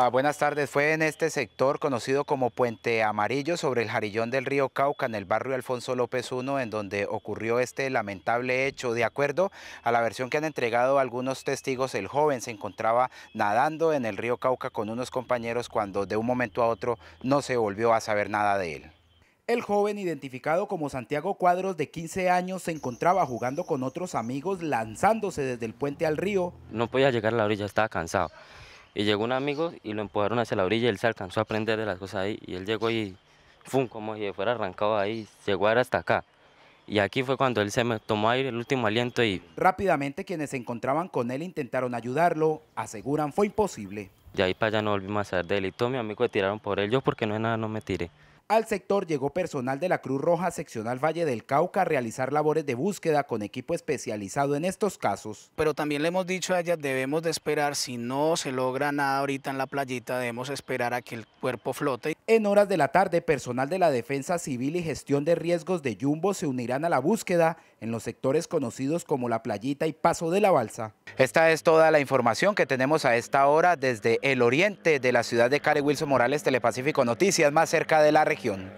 Ah, buenas tardes. Fue en este sector conocido como Puente Amarillo sobre el jarillón del río Cauca en el barrio Alfonso López I en donde ocurrió este lamentable hecho. De acuerdo a la versión que han entregado algunos testigos, el joven se encontraba nadando en el río Cauca con unos compañeros cuando de un momento a otro no se volvió a saber nada de él. El joven, identificado como Santiago Cuadros, de 15 años, se encontraba jugando con otros amigos lanzándose desde el puente al río. No podía llegar a la orilla, estaba cansado. Y llegó un amigo y lo empujaron hacia la orilla y él se alcanzó a aprender de las cosas ahí. Y él llegó y, ¡fum! como si fuera arrancado ahí, llegó a hasta acá. Y aquí fue cuando él se me tomó aire, el último aliento y... Rápidamente quienes se encontraban con él intentaron ayudarlo, aseguran fue imposible. De ahí para allá no volvimos a hacer de él y todos mis amigos tiraron por él, yo porque no es nada no me tiré. Al sector llegó personal de la Cruz Roja Seccional Valle del Cauca a realizar labores de búsqueda con equipo especializado en estos casos. Pero también le hemos dicho a ellas, debemos de esperar, si no se logra nada ahorita en la playita, debemos esperar a que el cuerpo flote. En horas de la tarde, personal de la Defensa Civil y Gestión de Riesgos de Jumbo se unirán a la búsqueda en los sectores conocidos como La Playita y Paso de la Balsa. Esta es toda la información que tenemos a esta hora desde el oriente de la ciudad de Cari Wilson Morales, Telepacífico Noticias, más cerca de la región región.